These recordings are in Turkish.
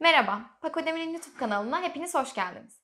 Merhaba, Pakodemir'in YouTube kanalına hepiniz hoş geldiniz.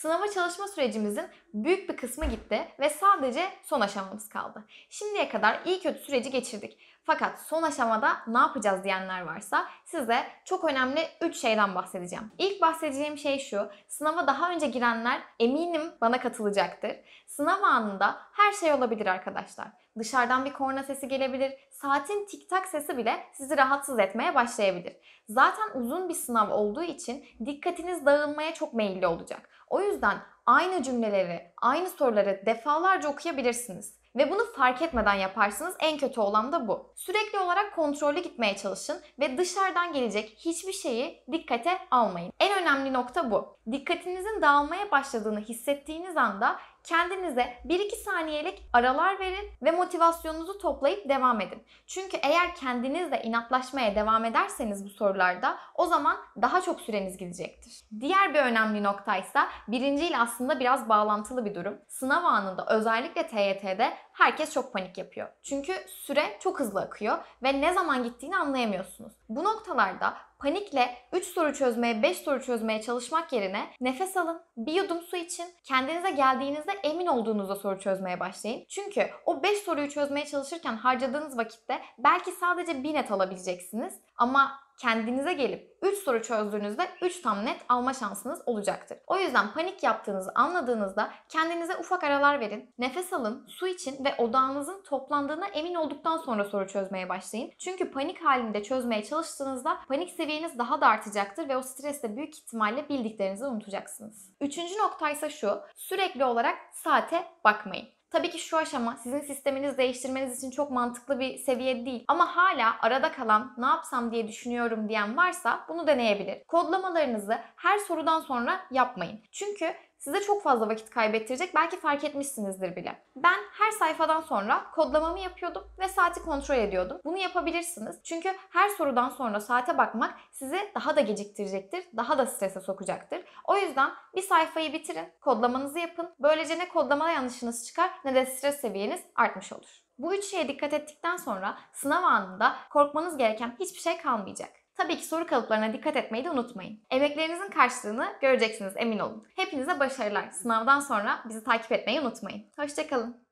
Sınava çalışma sürecimizin büyük bir kısmı gitti ve sadece son aşamamız kaldı. Şimdiye kadar iyi kötü süreci geçirdik. Fakat son aşamada ne yapacağız diyenler varsa size çok önemli 3 şeyden bahsedeceğim. İlk bahsedeceğim şey şu. Sınava daha önce girenler eminim bana katılacaktır. Sınav anında her şey olabilir arkadaşlar. Dışarıdan bir korna sesi gelebilir. Saatin tik tak sesi bile sizi rahatsız etmeye başlayabilir. Zaten uzun bir sınav olduğu için dikkatiniz dağılmaya çok meyilli olacak. O yüzden aynı cümleleri, aynı soruları defalarca okuyabilirsiniz. Ve bunu fark etmeden yaparsınız. En kötü olan da bu. Sürekli olarak kontrollü gitmeye çalışın ve dışarıdan gelecek hiçbir şeyi dikkate almayın. En önemli nokta bu. Dikkatinizin dağılmaya başladığını hissettiğiniz anda kendinize 1-2 saniyelik aralar verin ve motivasyonunuzu toplayıp devam edin. Çünkü eğer kendinizle inatlaşmaya devam ederseniz bu sorularda o zaman daha çok süreniz gidecektir. Diğer bir önemli nokta ise birinciyle aslında biraz bağlantılı bir durum. Sınav anında özellikle TYT'de herkes çok panik yapıyor. Çünkü süre çok hızlı akıyor ve ne zaman gittiğini anlayamıyorsunuz. Bu noktalarda Panikle 3 soru çözmeye, 5 soru çözmeye çalışmak yerine nefes alın, bir yudum su için kendinize geldiğinizde emin olduğunuzda soru çözmeye başlayın. Çünkü o 5 soruyu çözmeye çalışırken harcadığınız vakitte belki sadece bir net alabileceksiniz ama kendinize gelip 3 soru çözdüğünüzde 3 tam net alma şansınız olacaktır. O yüzden panik yaptığınızı anladığınızda kendinize ufak aralar verin, nefes alın, su için ve odağınızın toplandığına emin olduktan sonra soru çözmeye başlayın. Çünkü panik halinde çözmeye çalıştığınızda panik seviyesi seviyeniz daha da artacaktır ve o stresle büyük ihtimalle bildiklerinizi unutacaksınız. Üçüncü nokta ise şu, sürekli olarak saate bakmayın. Tabii ki şu aşama sizin sisteminiz değiştirmeniz için çok mantıklı bir seviye değil. Ama hala arada kalan ne yapsam diye düşünüyorum diyen varsa bunu deneyebilir. Kodlamalarınızı her sorudan sonra yapmayın. Çünkü size çok fazla vakit kaybettirecek. Belki fark etmişsinizdir bile. Ben her sayfadan sonra kodlamamı yapıyordum ve saati kontrol ediyordum. Bunu yapabilirsiniz. Çünkü her sorudan sonra saate bakmak sizi daha da geciktirecektir, daha da strese sokacaktır. O yüzden bir sayfayı bitirin, kodlamanızı yapın. Böylece ne kodlama yanlışınız çıkar ne de stres seviyeniz artmış olur. Bu üç şeye dikkat ettikten sonra sınav anında korkmanız gereken hiçbir şey kalmayacak. Tabii ki soru kalıplarına dikkat etmeyi de unutmayın. Emeklerinizin karşılığını göreceksiniz emin olun. Hepinize başarılar. Sınavdan sonra bizi takip etmeyi unutmayın. Hoşçakalın.